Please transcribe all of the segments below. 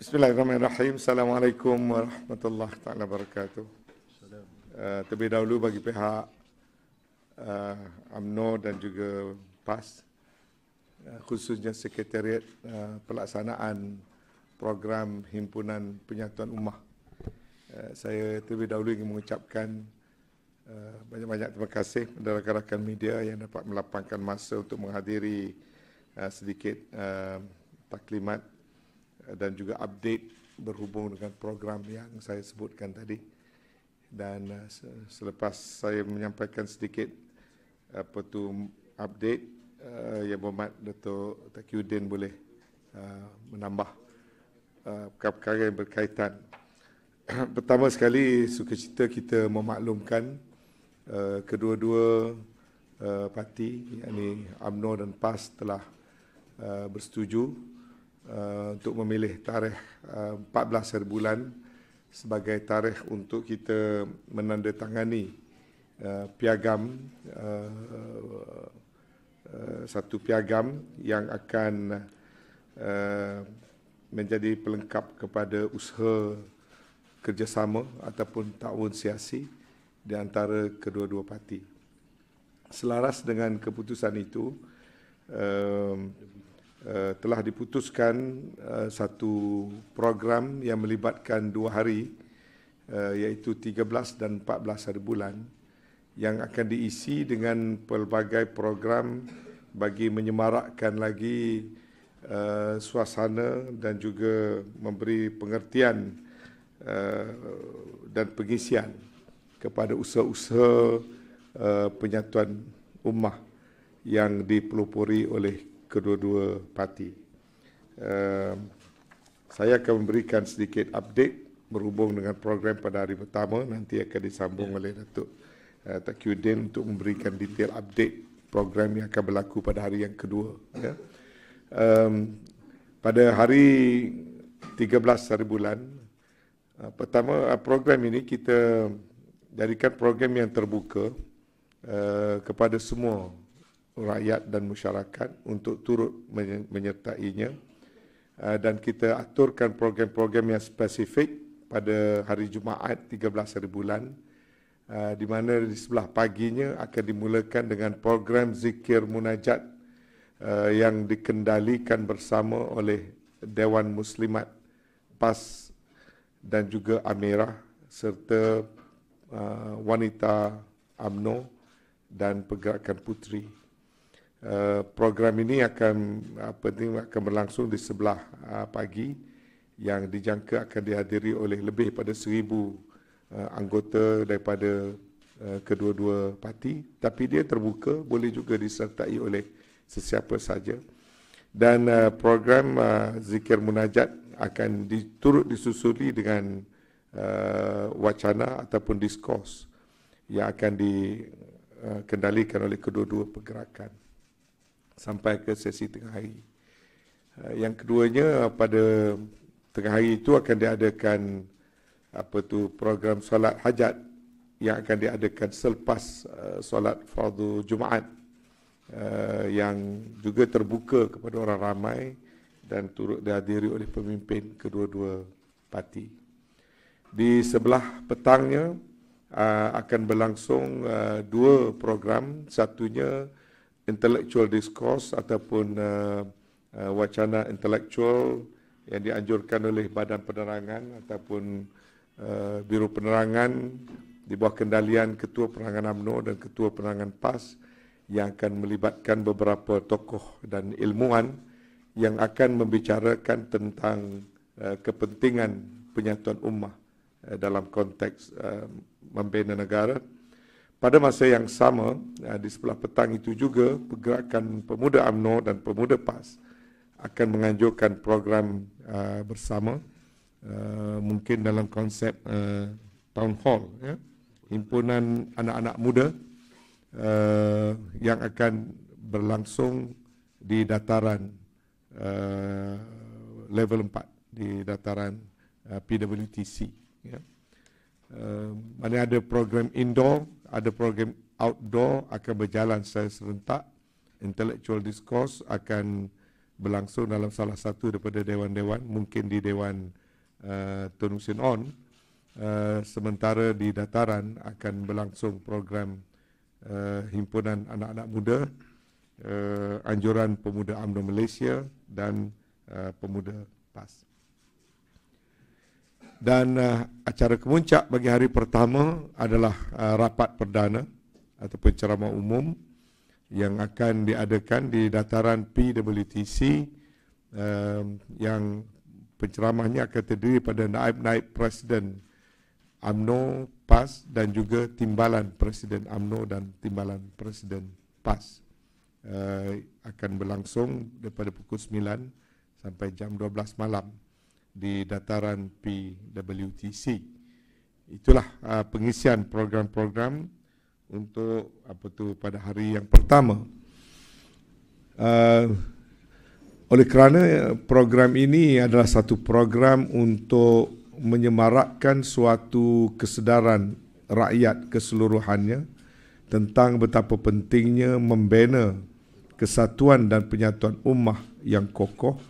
Bismillahirrahmanirrahim. Assalamualaikum warahmatullahi taala wabarakatuh. Uh, terlebih dahulu bagi pihak uh, AMNO dan juga PAS uh, khususnya sekretariat uh, pelaksanaan program himpunan penyatuan ummah uh, saya terlebih dahulu ingin mengucapkan uh, banyak-banyak terima kasih kepada rakan-rakan media yang dapat melapangkan masa untuk menghadiri uh, sedikit uh, taklimat dan juga update berhubung dengan program yang saya sebutkan tadi dan uh, selepas saya menyampaikan sedikit apa uh, tu update uh, yang berhormat Dato' Takiuddin boleh uh, menambah uh, perkara-perkara uh, yang berkaitan pertama sekali suka cita kita memaklumkan uh, kedua-dua uh, parti yakni UMNO dan PAS telah uh, bersetuju uh, untuk memilih tarikh uh, eh, 14 hari bulan sebagai tarikh untuk kita menandatangani uh, piagam uh, satu piagam yang akan uh, menjadi pelengkap kepada usaha kerjasama ataupun takwun siasi di antara kedua-dua parti. Selaras dengan keputusan itu, Eh, telah diputuskan uh, satu program yang melibatkan dua hari uh, iaitu 13 dan 14 hari bulan yang akan diisi dengan pelbagai program bagi menyemarakkan lagi uh, suasana dan juga memberi pengertian uh, dan pengisian kepada usaha-usaha uh, penyatuan ummah yang dipelopori oleh kedua-dua parti. Uh, saya akan memberikan sedikit update berhubung dengan program pada hari pertama nanti akan disambung yeah. oleh Datuk uh, eh, Tak untuk memberikan detail update program yang akan berlaku pada hari yang kedua. Yeah. Ya. Um, pada hari 13 hari bulan, uh, pertama uh, program ini kita jadikan program yang terbuka uh, kepada semua rakyat dan masyarakat untuk turut menyertainya ah, dan kita aturkan program-program yang spesifik pada hari Jumaat 13 hari bulan ah, di mana di sebelah paginya akan dimulakan dengan program zikir munajat ah, yang dikendalikan bersama oleh Dewan Muslimat PAS dan juga Amirah serta wanita AMNO dan pergerakan putri. Eh, program ini akan apa ini akan berlangsung di sebelah uh, pagi yang dijangka akan dihadiri oleh lebih pada seribu uh, anggota daripada uh, kedua-dua parti tapi dia terbuka boleh juga disertai oleh sesiapa saja dan uh, program uh, zikir munajat akan diturut disusuli dengan uh, wacana ataupun diskurs yang akan dikendalikan oleh kedua-dua pergerakan sampai ke sesi tengah hari. Uh, yang keduanya uh, pada tengah hari itu akan diadakan apa tu program solat hajat yang akan diadakan selepas uh, solat fardu Jumaat uh, yang juga terbuka kepada orang ramai dan turut dihadiri oleh pemimpin kedua-dua parti. Di sebelah petangnya uh, akan berlangsung uh, dua program, satunya intellectual discourse ataupun uh, uh, wacana intellectual yang dianjurkan oleh Badan Penerangan ataupun uh, Biro Penerangan di bawah kendalian Ketua Penerangan UMNO dan Ketua Penerangan PAS yang akan melibatkan beberapa tokoh dan ilmuwan yang akan membicarakan tentang uh, kepentingan penyatuan ummah uh, dalam konteks uh, membina negara. Pada masa yang sama, eh, di sebelah petang itu juga, pergerakan pemuda AMNO dan pemuda PAS akan menganjurkan program eh, bersama, eh, mungkin dalam konsep town hall, ya. himpunan anak-anak muda yang akan berlangsung di dataran level 4, di dataran PWTC. Ya. Mana ada program indoor, ada program outdoor akan berjalan secara serentak. Intellectual discourse akan berlangsung dalam salah satu daripada dewan-dewan, mungkin di dewan uh, Tun Hussein On. Uh, sementara di dataran akan berlangsung program uh, himpunan anak-anak muda, uh, anjuran pemuda UMNO Malaysia dan uh, pemuda PAS dan uh, acara kemuncak bagi hari pertama adalah uh, rapat perdana ataupun ceramah umum yang akan diadakan di dataran PWTC uh, um, yang penceramahnya akan terdiri pada naib-naib presiden AMNO PAS dan juga timbalan presiden AMNO dan timbalan presiden PAS uh, akan berlangsung daripada pukul 9 sampai jam 12 malam di dataran PWTC. Itulah uh, pengisian program-program untuk apa tu pada hari yang pertama. Uh, oleh kerana program ini adalah satu program untuk menyemarakkan suatu kesedaran rakyat keseluruhannya tentang betapa pentingnya membina kesatuan dan penyatuan ummah yang kokoh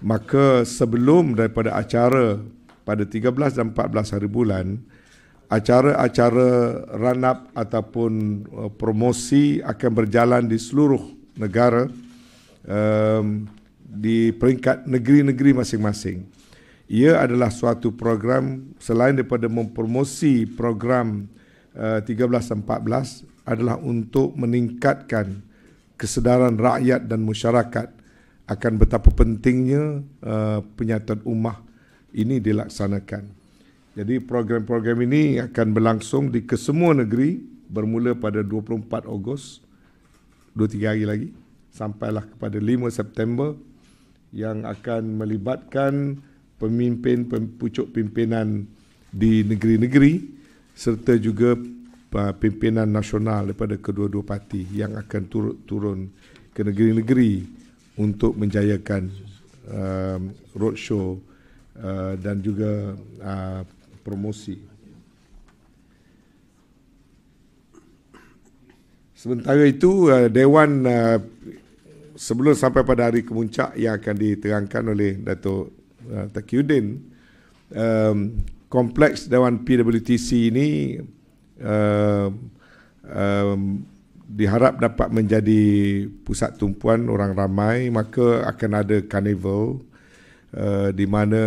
maka sebelum daripada acara pada 13 dan 14 hari bulan acara-acara ranap ataupun uh, promosi akan berjalan di seluruh negara um, di peringkat negeri-negeri masing-masing. Ia adalah suatu program selain daripada mempromosi program uh, 13 dan 14 adalah untuk meningkatkan kesedaran rakyat dan masyarakat akan betapa pentingnya uh, penyataan ummah ini dilaksanakan. Jadi program-program ini akan berlangsung di kesemua negeri bermula pada 24 Ogos 2-3 hari lagi sampailah kepada 5 September yang akan melibatkan pemimpin pucuk pimpinan di negeri-negeri serta juga uh, pimpinan nasional daripada kedua-dua parti yang akan turun-turun ke negeri-negeri untuk menjayakan um, roadshow uh, dan juga uh, promosi. Sementara itu, uh, Dewan uh, sebelum sampai pada hari kemuncak yang akan diterangkan oleh Datuk uh, Takiuddin, um, kompleks Dewan PWTC ini uh, um, diharap dapat menjadi pusat tumpuan orang ramai maka akan ada carnival uh, eh, di mana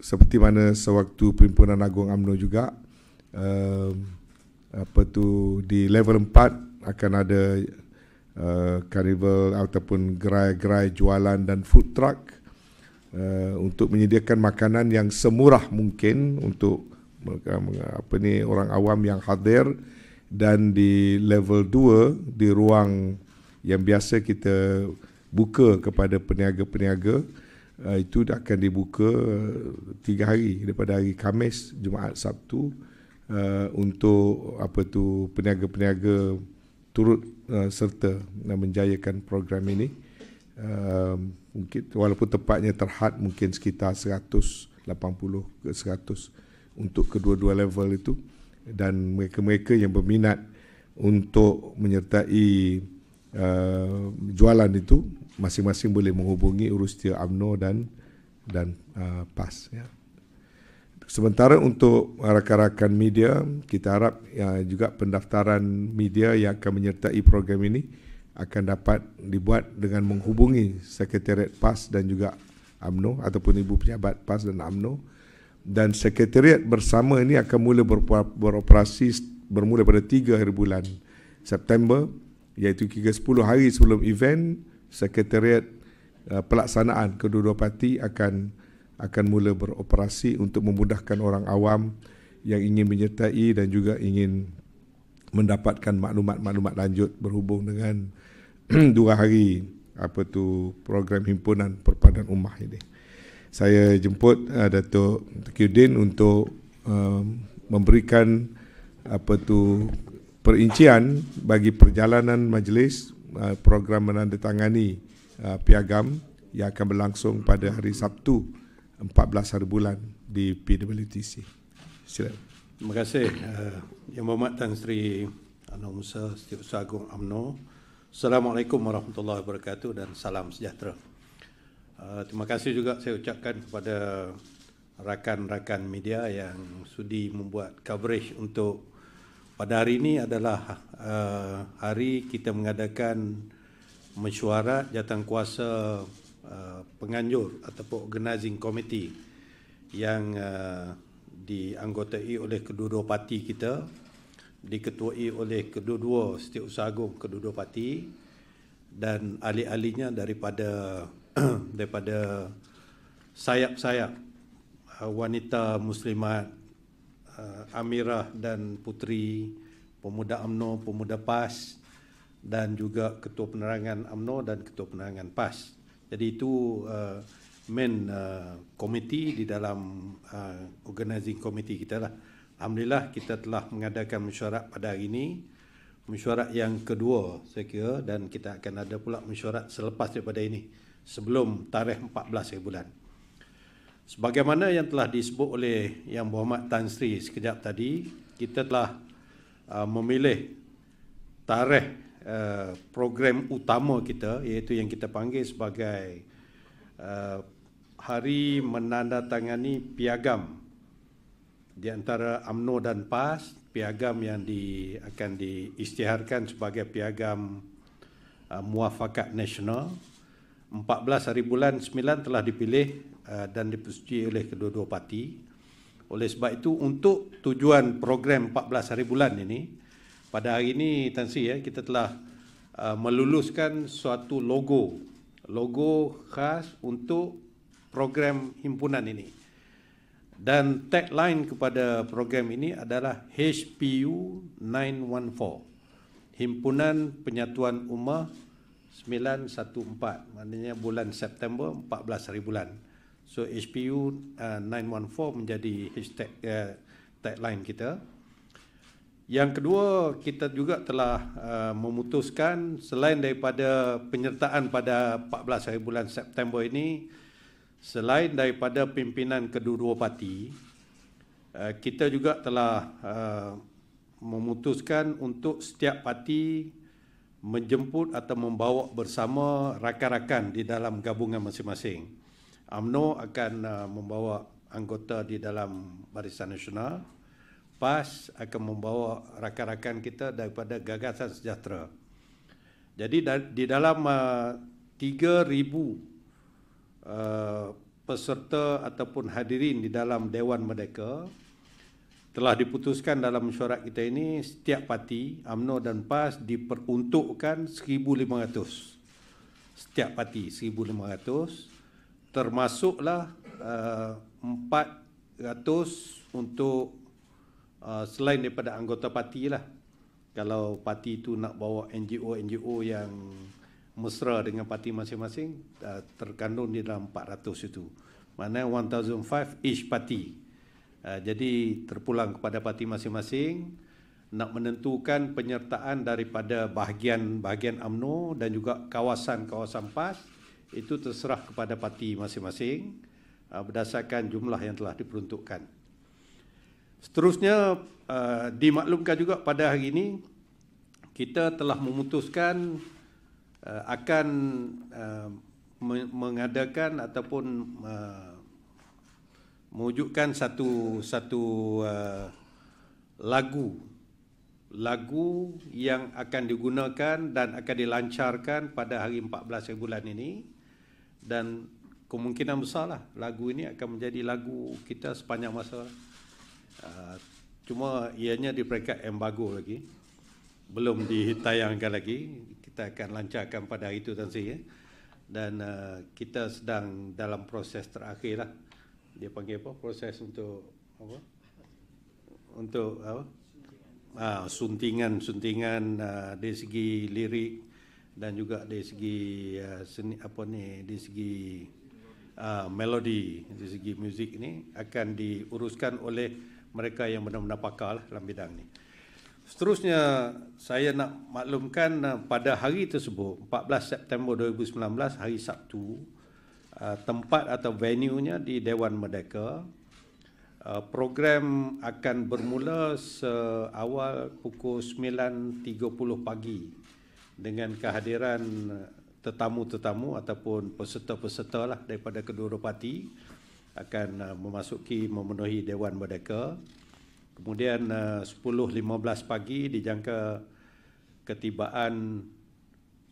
seperti mana sewaktu Perhimpunan Agung AMNO juga uh, apa tu di level 4 akan ada uh, karnival ataupun gerai-gerai jualan dan food truck uh, untuk menyediakan makanan yang semurah mungkin untuk apa ni orang awam yang hadir dan di level 2 di ruang yang biasa kita buka kepada peniaga-peniaga eh, itu akan dibuka eh, tiga hari daripada hari Khamis, Jumaat, Sabtu eh, untuk apa tu peniaga-peniaga turut serta dan menjayakan program ini. mungkin walaupun tepatnya terhad mungkin sekitar 180 ke 100 untuk kedua-dua level itu dan mereka-mereka yang berminat untuk menyertai uh, jualan itu masing-masing boleh menghubungi urus Urustia AMNO dan dan uh, PAS ya. Sementara untuk rakan-rakan media, kita harap uh, juga pendaftaran media yang akan menyertai program ini akan dapat dibuat dengan menghubungi Sekretariat PAS dan juga AMNO ataupun ibu pejabat PAS dan AMNO dan sekretariat bersama ini akan mula beroperasi bermula pada 3 hari bulan September iaitu 10 hari sebelum event sekretariat uh, pelaksanaan kedua-dua parti akan akan mula beroperasi untuk memudahkan orang awam yang ingin menyertai dan juga ingin mendapatkan maklumat-maklumat lanjut berhubung dengan dua hari apa tu program himpunan perpaduan ummah ini saya jemput uh, Datuk Tukiuddin untuk uh, memberikan apa tu perincian bagi perjalanan majlis uh, program menandatangani uh, piagam yang akan berlangsung pada hari Sabtu 14 hari bulan di PWTC. Sila. Terima kasih uh, Yang Berhormat Tan Sri Anwar Musa Setiausaha Agong UMNO. Assalamualaikum warahmatullahi wabarakatuh dan salam sejahtera. Ah, terima kasih juga saya ucapkan kepada rakan-rakan media yang sudi membuat coverage untuk pada hari ini adalah ah, hari kita mengadakan mesyuarat jatang kuasa ah, penganjur ataupun organizing committee yang dianggotai oleh kedua-dua parti kita diketuai oleh kedua-dua setiausaha agung kedua-dua parti dan ahli-ahlinya daripada daripada sayap-sayap uh, wanita muslimat uh, Amirah dan Putri, Pemuda Amno, Pemuda PAS dan juga Ketua Penerangan Amno dan Ketua Penerangan PAS. Jadi itu uh, main uh, komiti di dalam uh, organizing komiti kita lah. Alhamdulillah kita telah mengadakan mesyuarat pada hari ini. Mesyuarat yang kedua saya kira dan kita akan ada pula mesyuarat selepas daripada ini sebelum tarikh 14 bulan. Sebagaimana yang telah disebut oleh Yang Berhormat Tan Sri sekejap tadi, kita telah uh, memilih tarikh uh, program utama kita iaitu yang kita panggil sebagai uh, hari menandatangani piagam di antara AMNO dan PAS, piagam yang di, akan diisytiharkan sebagai piagam uh, muafakat nasional 14 hari bulan 9 telah dipilih eh, dan dipersetujui oleh kedua-dua parti. Oleh sebab itu untuk tujuan program 14 hari bulan ini pada hari ini Tan ya kita telah eh, meluluskan suatu logo logo khas untuk program himpunan ini. Dan tagline kepada program ini adalah HPU 914. Himpunan Penyatuan Ummah. 914 maknanya bulan September 14 hari bulan so HPU uh, 914 menjadi hashtag uh, tagline kita yang kedua kita juga telah uh, memutuskan selain daripada penyertaan pada 14 hari bulan September ini selain daripada pimpinan kedua-dua parti uh, kita juga telah uh, memutuskan untuk setiap parti menjemput atau membawa bersama rakan-rakan di dalam gabungan masing-masing. AMNO akan uh, membawa anggota di dalam Barisan Nasional. PAS akan membawa rakan-rakan kita daripada Gagasan Sejahtera. Jadi da- di dalam uh, 3000 uh, peserta ataupun hadirin di dalam Dewan Merdeka, telah diputuskan dalam mesyuarat kita ini setiap parti AMNO dan PAS diperuntukkan 1500 setiap parti 1500 termasuklah uh, 400 untuk uh, selain daripada anggota parti lah kalau parti itu nak bawa NGO-NGO yang mesra dengan parti masing-masing uh, terkandung di dalam 400 itu mana 1005 each parti Ah, jadi terpulang kepada parti masing-masing nak menentukan penyertaan daripada bahagian-bahagian UMNO dan juga kawasan-kawasan PAS itu terserah kepada parti masing-masing ah, berdasarkan jumlah yang telah diperuntukkan. Seterusnya ah, dimaklumkan juga pada hari ini kita telah memutuskan akan mengadakan ataupun uh, mewujudkan satu satu uh, lagu lagu yang akan digunakan dan akan dilancarkan pada hari 14 bulan ini dan kemungkinan besarlah lagu ini akan menjadi lagu kita sepanjang masa uh, cuma ianya di peringkat embargo lagi belum ditayangkan lagi kita akan lancarkan pada hari itu Tansi ya dan uh, kita sedang dalam proses terakhir lah dia panggil apa proses untuk apa untuk apa ah, suntingan suntingan ah, dari segi lirik dan juga dari segi ah, seni apa ni dari segi ah, melodi dari segi muzik ini akan diuruskan oleh mereka yang benar-benar pakar lah dalam bidang ni. Seterusnya saya nak maklumkan ah, pada hari tersebut 14 September 2019 hari Sabtu Uh, tempat atau venue-nya di Dewan Merdeka. Uh, program akan bermula seawal pukul 9.30 pagi dengan kehadiran tetamu-tetamu ataupun peserta-peserta lah daripada kedua-dua parti akan uh, memasuki memenuhi Dewan Merdeka. Kemudian uh, 10.15 pagi dijangka ketibaan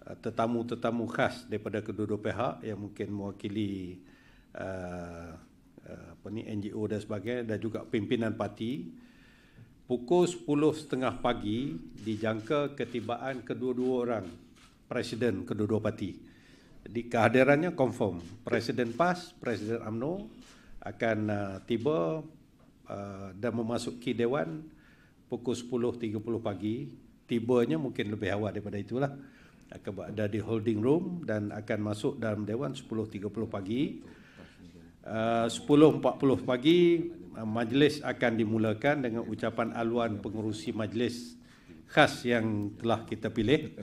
Eh, tetamu-tetamu khas daripada kedua-dua pihak yang mungkin mewakili uh, apa ni NGO dan sebagainya dan juga pimpinan parti pukul 10.30 pagi dijangka ketibaan kedua-dua orang presiden kedua-dua parti. Di kehadirannya confirm Presiden PAS, Presiden AMNO akan uh, tiba uh, dan memasuki dewan pukul 10.30 pagi. Tibanya mungkin lebih awal daripada itulah akan berada di holding room dan akan masuk dalam dewan 10.30 pagi. Ah, uh, 10.40 pagi ah, majlis akan dimulakan dengan ucapan aluan pengurusi majlis khas yang telah kita pilih.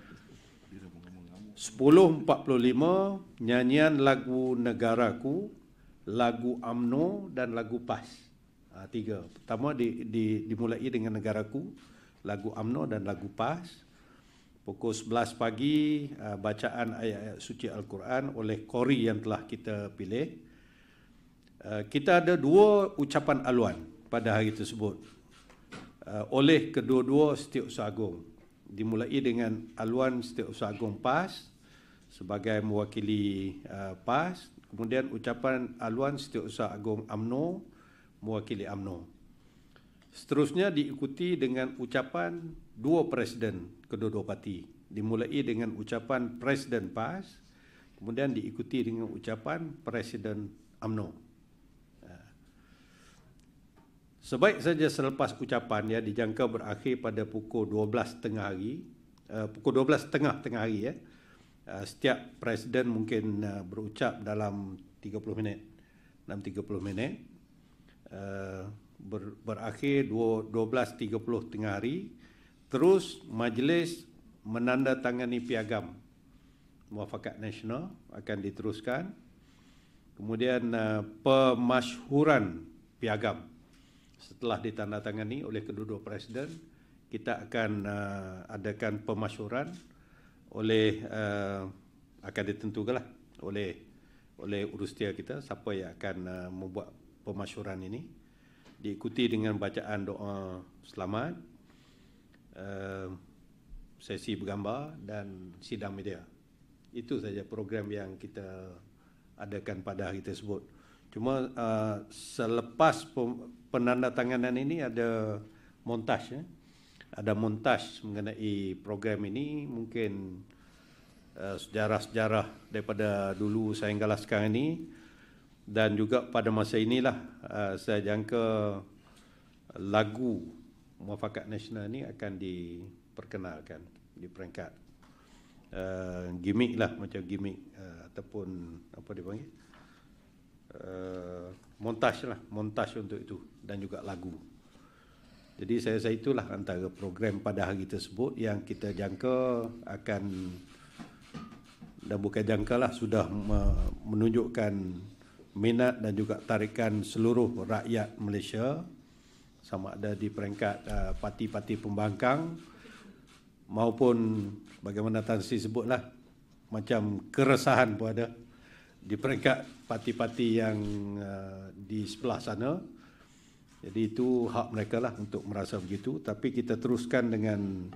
10.45 nyanyian lagu negaraku, lagu AMNO dan lagu PAS. Uh, ah, tiga. Pertama di, di, dimulai dengan negaraku, lagu AMNO dan lagu PAS. 10.45 pukul 11 pagi uh, bacaan ayat-ayat suci Al-Quran oleh Kori yang telah kita pilih. Uh, kita ada dua ucapan aluan pada hari tersebut uh, oleh kedua-dua setiausaha agung. Dimulai dengan aluan setiausaha agung PAS sebagai mewakili uh, PAS, kemudian ucapan aluan setiausaha agung AMNO mewakili AMNO. Seterusnya diikuti dengan ucapan dua presiden kedua-dua parti. Dimulai dengan ucapan Presiden PAS, kemudian diikuti dengan ucapan Presiden AMNO. Ha. Sebaik saja selepas ucapan ya dijangka berakhir pada pukul 12 tengah hari, uh, pukul 12 tengah tengah hari ya. Uh, setiap presiden mungkin uh, berucap dalam 30 minit. Dalam 30 minit. Uh, ber, berakhir 12.30 tengah hari terus majlis menandatangani piagam muafakat nasional akan diteruskan kemudian uh, eh, pemasyhuran piagam setelah ditandatangani oleh kedua-dua presiden kita akan uh, adakan pemasyhuran oleh uh, akan ditentukanlah oleh oleh urus kita siapa yang akan uh, membuat pemasyhuran ini diikuti dengan bacaan doa selamat uh, sesi bergambar dan sidang media itu saja program yang kita adakan pada hari tersebut cuma uh, selepas penandatanganan ini ada montaj ya ada montaj mengenai program ini mungkin uh, sejarah-sejarah daripada dulu sehinggalah sekarang ini dan juga pada masa inilah uh, saya jangka lagu Muafakat Nasional ini akan diperkenalkan di peringkat uh, gimmick lah macam gimmick uh, ataupun apa dipanggil uh, montaj lah montaj untuk itu dan juga lagu jadi saya rasa itulah antara program pada hari tersebut yang kita jangka akan dan bukan jangka lah sudah menunjukkan minat dan juga tarikan seluruh rakyat Malaysia sama ada di peringkat uh, parti-parti pembangkang maupun bagaimana Tan Sri sebutlah macam keresahan pun ada di peringkat parti-parti yang uh, di sebelah sana jadi itu hak mereka lah untuk merasa begitu tapi kita teruskan dengan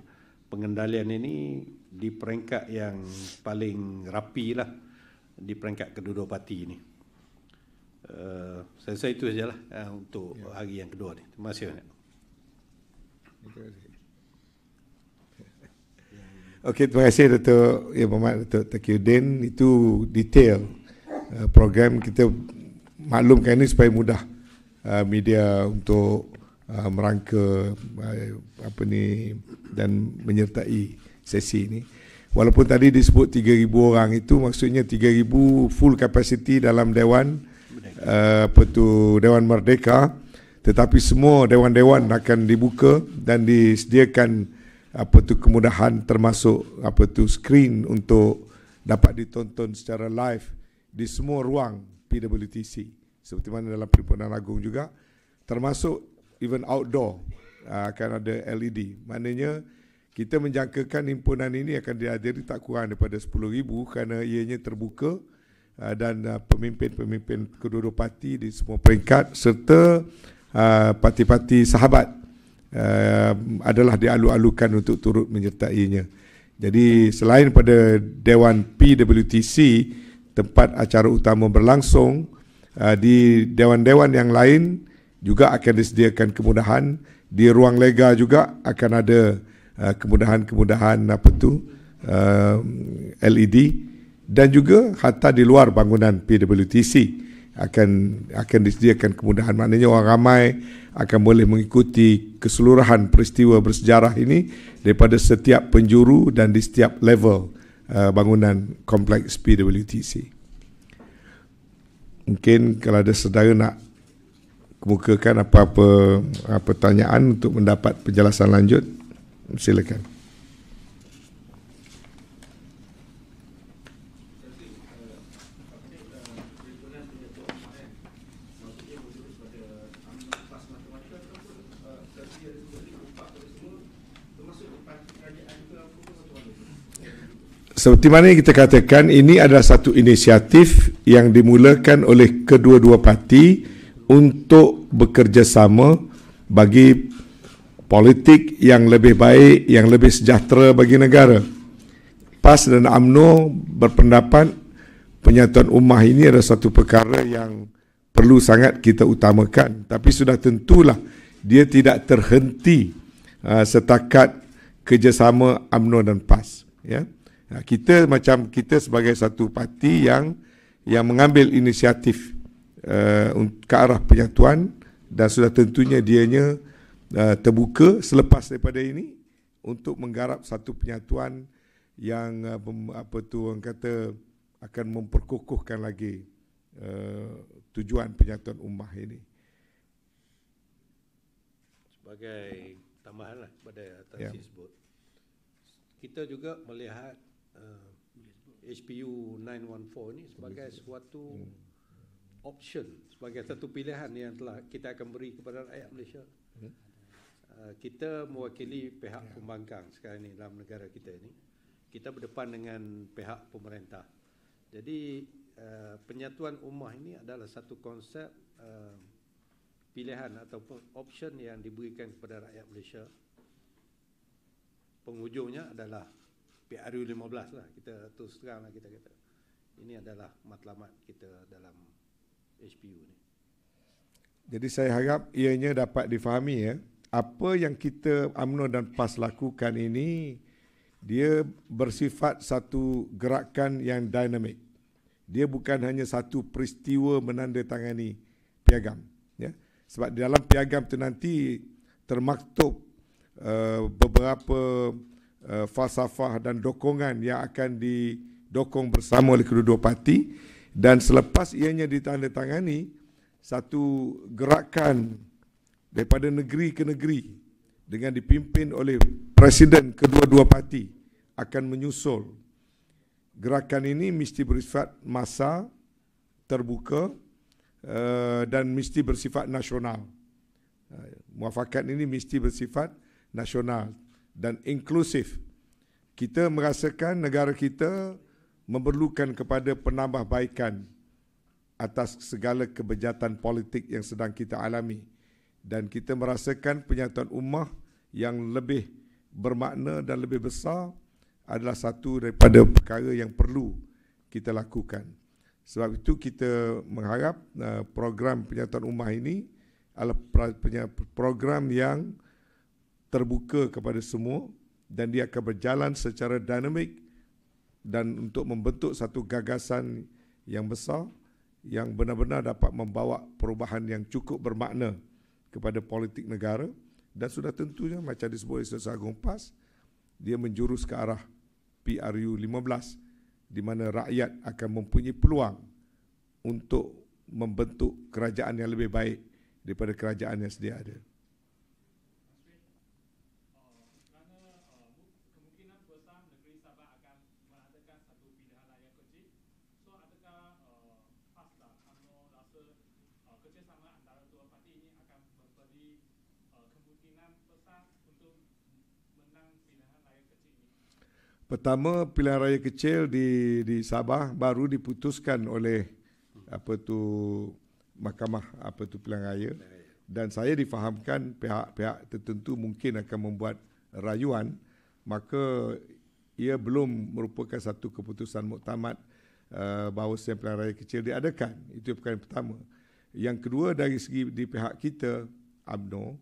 pengendalian ini di peringkat yang paling rapi lah di peringkat kedua-dua parti ini. Uh, saya rasa itu sajalah uh, untuk ya. hari yang kedua ni. Terima kasih banyak. Okay. terima kasih Dato' Ya Muhammad Dato' Takiuddin. Itu detail uh, program kita maklumkan ini supaya mudah uh, media untuk uh, merangka uh, apa ni dan menyertai sesi ini. Walaupun tadi disebut 3000 orang itu maksudnya 3000 full capacity dalam dewan Eh, apa tu Dewan Merdeka tetapi semua dewan-dewan akan dibuka dan disediakan apa tu kemudahan termasuk apa tu screen untuk dapat ditonton secara live di semua ruang PWTC seperti mana dalam perhimpunan agung juga termasuk even outdoor eh, akan ada LED maknanya kita menjangkakan himpunan ini akan dihadiri tak kurang daripada 10,000 kerana ianya terbuka Uh, dan uh, pemimpin-pemimpin kedua-dua parti di semua peringkat serta uh, parti-parti sahabat adalah dialu-alukan untuk turut menyertainya. Jadi selain pada Dewan PWTC tempat acara utama berlangsung di dewan-dewan yang lain juga akan disediakan kemudahan di ruang lega juga akan ada kemudahan-kemudahan apa tu LED dan juga harta di luar bangunan PWTC akan akan disediakan kemudahan maknanya orang ramai akan boleh mengikuti keseluruhan peristiwa bersejarah ini daripada setiap penjuru dan di setiap level uh, bangunan kompleks PWTC. Mungkin kalau ada saudara nak kemukakan apa-apa uh, pertanyaan untuk mendapat penjelasan lanjut, silakan. Seperti mana yang kita katakan, ini adalah satu inisiatif yang dimulakan oleh kedua-dua parti untuk bekerjasama bagi politik yang lebih baik, yang lebih sejahtera bagi negara. PAS dan AMNO berpendapat penyatuan ummah ini adalah satu perkara yang perlu sangat kita utamakan. Tapi sudah tentulah dia tidak terhenti uh, setakat kerjasama AMNO dan PAS. Ya. Yeah. Ya, kita macam kita sebagai satu parti yang yang mengambil inisiatif uh, ke arah penyatuan dan sudah tentunya dianya uh, terbuka selepas daripada ini untuk menggarap satu penyatuan yang uh, apa tu orang kata akan memperkukuhkan lagi uh, tujuan penyatuan ummah ini sebagai tambahanlah pada atas yeah. disebut kita juga melihat uh, HPU 914 ini sebagai suatu hmm. option sebagai satu pilihan yang telah kita akan beri kepada rakyat Malaysia. Hmm. Uh, kita mewakili pihak ya. pembangkang sekarang ini dalam negara kita ini. Kita berdepan dengan pihak pemerintah. Jadi uh, penyatuan umah ini adalah satu konsep uh, pilihan ataupun option yang diberikan kepada rakyat Malaysia. Penghujungnya adalah PRU 15 lah kita terus terang lah kita kata ini adalah matlamat kita dalam HPU ni. Jadi saya harap ianya dapat difahami ya apa yang kita Amno dan PAS lakukan ini dia bersifat satu gerakan yang dinamik. Dia bukan hanya satu peristiwa menandatangani piagam. Ya. Sebab di dalam piagam itu nanti termaktub uh, beberapa uh, falsafah dan dokongan yang akan didokong bersama oleh kedua-dua parti dan selepas ianya ditandatangani satu gerakan daripada negeri ke negeri dengan dipimpin oleh presiden kedua-dua parti akan menyusul gerakan ini mesti bersifat masa terbuka uh, dan mesti bersifat nasional uh, muafakat ini mesti bersifat nasional dan inklusif. Kita merasakan negara kita memerlukan kepada penambahbaikan atas segala kebejatan politik yang sedang kita alami dan kita merasakan penyatuan ummah yang lebih bermakna dan lebih besar adalah satu daripada perkara yang perlu kita lakukan. Sebab itu kita mengharap uh, program penyatuan ummah ini adalah program yang terbuka kepada semua dan dia akan berjalan secara dinamik dan untuk membentuk satu gagasan yang besar yang benar-benar dapat membawa perubahan yang cukup bermakna kepada politik negara dan sudah tentunya macam disebut oleh Ustaz Agung PAS dia menjurus ke arah PRU 15 di mana rakyat akan mempunyai peluang untuk membentuk kerajaan yang lebih baik daripada kerajaan yang sedia ada. pertama pilihan raya kecil di di Sabah baru diputuskan oleh apa tu mahkamah apa tu pilihan raya dan saya difahamkan pihak-pihak tertentu mungkin akan membuat rayuan maka ia belum merupakan satu keputusan muktamad uh, bahawa setiap pilihan raya kecil diadakan itu perkara pertama yang kedua dari segi di pihak kita Abno,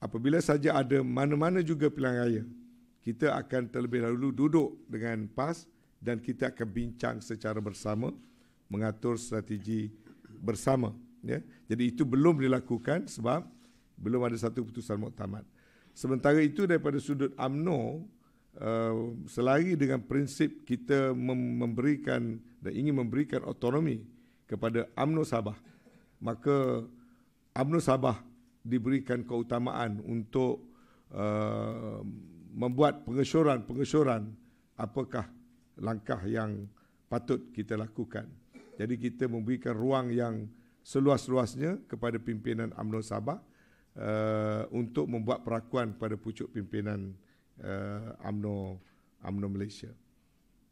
apabila saja ada mana-mana juga pilihan raya kita akan terlebih dahulu duduk dengan PAS dan kita akan bincang secara bersama mengatur strategi bersama ya jadi itu belum dilakukan sebab belum ada satu putusan muktamad sementara itu daripada sudut AMNO uh, eh, selari dengan prinsip kita memberikan dan ingin memberikan otonomi kepada AMNO Sabah maka AMNO Sabah diberikan keutamaan untuk uh, membuat pengesuran-pengesuran apakah langkah yang patut kita lakukan. Jadi kita memberikan ruang yang seluas-luasnya kepada pimpinan UMNO Sabah uh, untuk membuat perakuan pada pucuk pimpinan uh, eh, UMNO, UMNO Malaysia.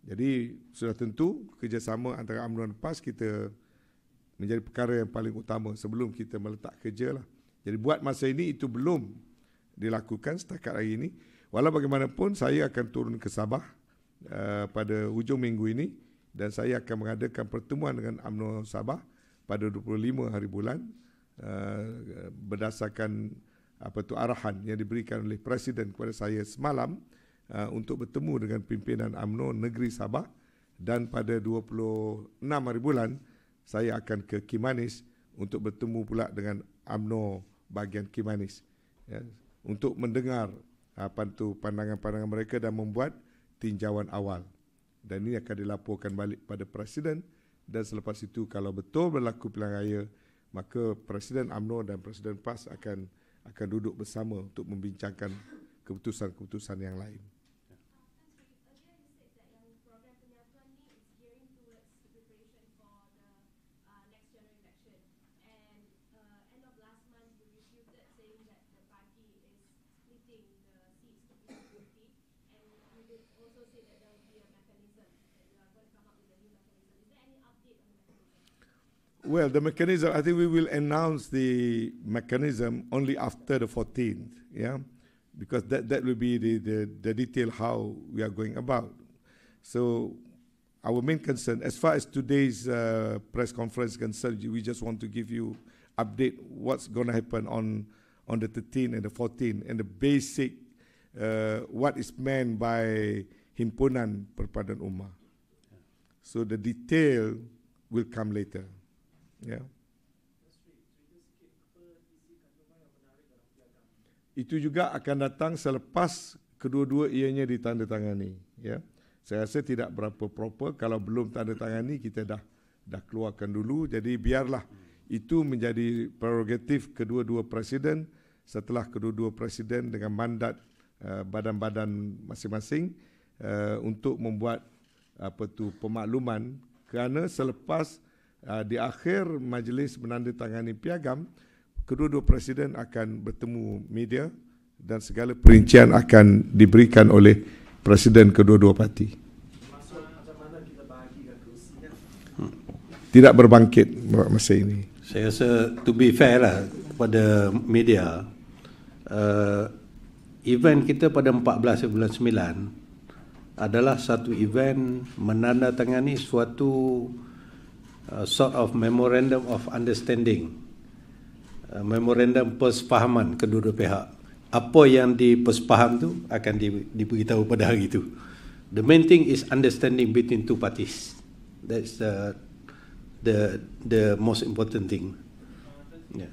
Jadi sudah tentu kerjasama antara UMNO dan PAS kita menjadi perkara yang paling utama sebelum kita meletak kerja. lah. Jadi buat masa ini itu belum dilakukan setakat hari ini. Walau bagaimanapun saya akan turun ke Sabah uh, pada hujung minggu ini dan saya akan mengadakan pertemuan dengan UMNO Sabah pada 25 hari bulan uh, berdasarkan apa tu arahan yang diberikan oleh presiden kepada saya semalam uh, untuk bertemu dengan pimpinan UMNO negeri Sabah dan pada 26 hari bulan saya akan ke Kimanis untuk bertemu pula dengan UMNO bahagian Kimanis ya, untuk mendengar apa ah, tu pandangan-pandangan mereka dan membuat tinjauan awal. Dan ini akan dilaporkan balik pada presiden dan selepas itu kalau betul berlaku pilihan raya maka presiden AMNO dan presiden PAS akan akan duduk bersama untuk membincangkan keputusan-keputusan yang lain. Well, the mechanism, I think we will announce the mechanism only after the 14th, yeah? Because that, that will be the, the, the detail how we are going about. So our main concern, as far as today's uh, press conference concerned, we just want to give you update what's going to happen on, on the 13th and the 14th and the basic uh, what is meant by himpunan perpaduan ummah. So the detail will come later. Ya. Itu juga akan datang selepas kedua-dua ianya ditandatangani. Ya. Saya rasa tidak berapa proper kalau belum tandatangani kita dah dah keluarkan dulu. Jadi biarlah itu menjadi prerogatif kedua-dua presiden setelah kedua-dua presiden dengan mandat eh, badan-badan masing-masing eh, untuk membuat apa tu pemakluman kerana selepas uh, di akhir majlis menandatangani piagam, kedua-dua presiden akan bertemu media dan segala perincian akan diberikan oleh presiden kedua-dua parti. Tidak berbangkit masa ini. Saya rasa to be fair lah kepada media, uh, event kita pada 14.9 adalah satu event menandatangani suatu sort of memorandum of understanding memorandum persefahaman kedua-dua pihak apa yang dipersefaham tu akan diberitahu pada hari itu the main thing is understanding between two parties that's the the the most important thing yeah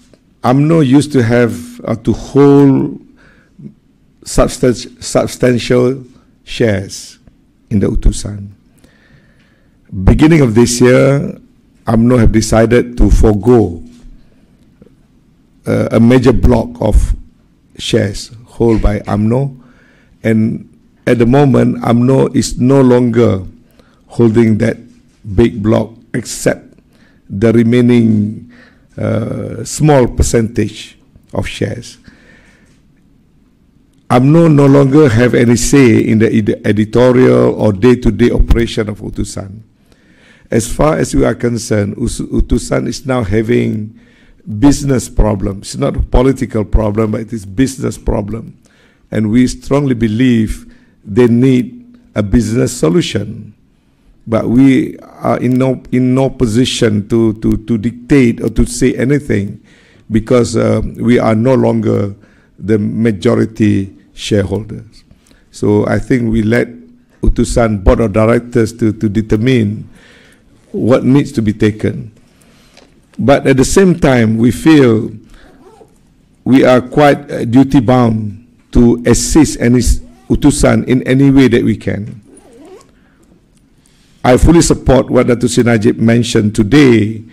AMNO used to have uh, to hold substantial shares in the Utusan. Beginning of this year, AMNO have decided to forego uh, a major block of shares held by AMNO, and at the moment, AMNO is no longer holding that big block except the remaining uh, small percentage of shares. AMNO no longer have any say in the editorial or day-to-day -day operation of Utusan. As far as we are concerned, Utusan is now having business problems. It's not a political problem, but it is business problem. And we strongly believe they need a business solution. but we are in no in no position to to to dictate or to say anything because uh, we are no longer the majority shareholders so i think we let utusan board of directors to to determine what needs to be taken but at the same time we feel we are quite uh, duty bound to assist any utusan in any way that we can I fully support what Datuk Sri Najib mentioned today.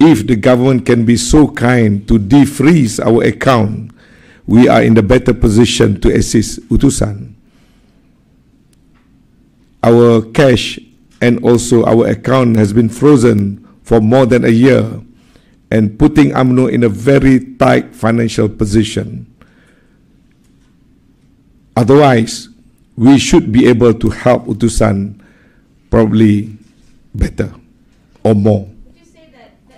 If the government can be so kind to defreeze our account, we are in a better position to assist Utusan. Our cash and also our account has been frozen for more than a year and putting AMNO in a very tight financial position. Otherwise, we should be able to help Utusan probably better or more. Uh,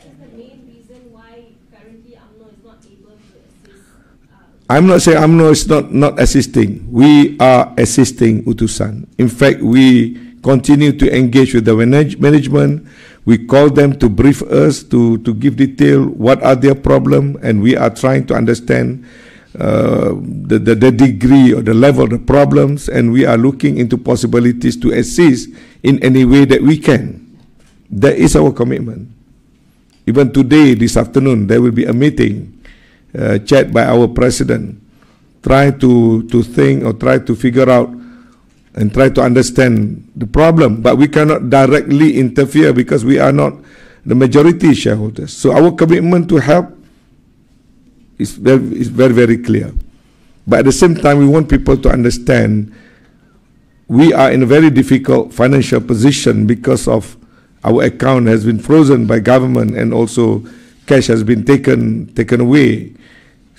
I'm not saying AMNO is not, not assisting. We are assisting Utusan. In fact, we continue to engage with the manage management. We call them to brief us, to, to give detail what are their problem, and we are trying to understand uh, the, the, the, degree or the level of the problems, and we are looking into possibilities to assist in any way that we can. That is our commitment. Even today, this afternoon, there will be a meeting uh, chaired by our president, trying to, to think or try to figure out and try to understand the problem. But we cannot directly interfere because we are not the majority shareholders. So our commitment to help It's very, it's very, very clear. But at the same time, we want people to understand we are in a very difficult financial position because of our account has been frozen by government and also cash has been taken, taken away.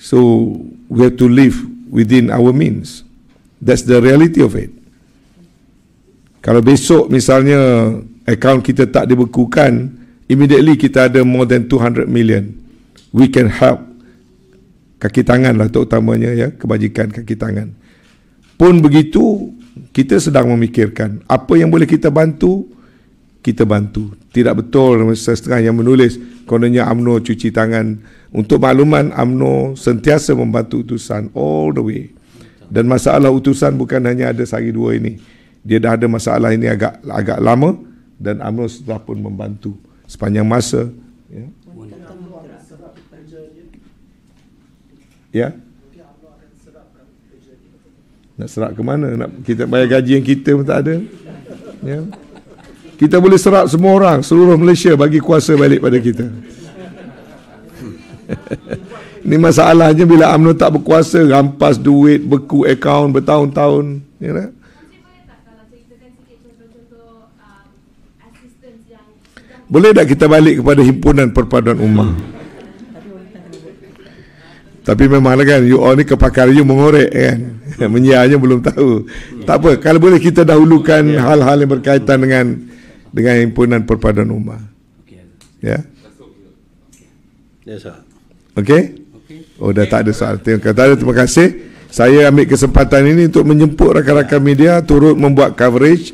So we have to live within our means. That's the reality of it. Kalau besok misalnya account kita tak dibekukan, immediately kita ada more than 200 million. We can help kaki tangan lah terutamanya ya kebajikan kaki tangan pun begitu kita sedang memikirkan apa yang boleh kita bantu kita bantu tidak betul setengah yang menulis kononnya UMNO cuci tangan untuk makluman UMNO sentiasa membantu utusan all the way dan masalah utusan bukan hanya ada sehari dua ini dia dah ada masalah ini agak agak lama dan UMNO sudah pun membantu sepanjang masa ya. Ya. Nak serak ke mana? Nak kita bayar gaji yang kita pun tak ada. Ya. Kita boleh serak semua orang, seluruh Malaysia bagi kuasa balik pada kita. Ini masalahnya bila UMNO tak berkuasa rampas duit, beku akaun bertahun-tahun, ya. Tak? Boleh tak kita balik kepada himpunan perpaduan umat? Hmm. Tapi memanglah kan You all ni kepakar you mengorek kan hmm. Menyianya belum tahu hmm. Tak apa Kalau boleh kita dahulukan ya. Hal-hal yang berkaitan dengan Dengan impunan perpaduan rumah. Ya yeah. Okey. Oh dah tak ada soal Terima kasih, terima kasih. Saya ambil kesempatan ini Untuk menjemput rakan-rakan media Turut membuat coverage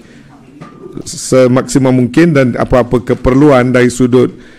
Semaksimal mungkin Dan apa-apa keperluan Dari sudut Dari sudut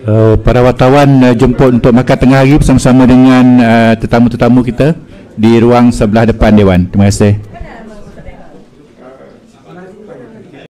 Uh, para wartawan uh, jemput untuk makan tengah hari bersama-sama dengan uh, tetamu-tetamu kita di ruang sebelah depan Dewan. Terima kasih.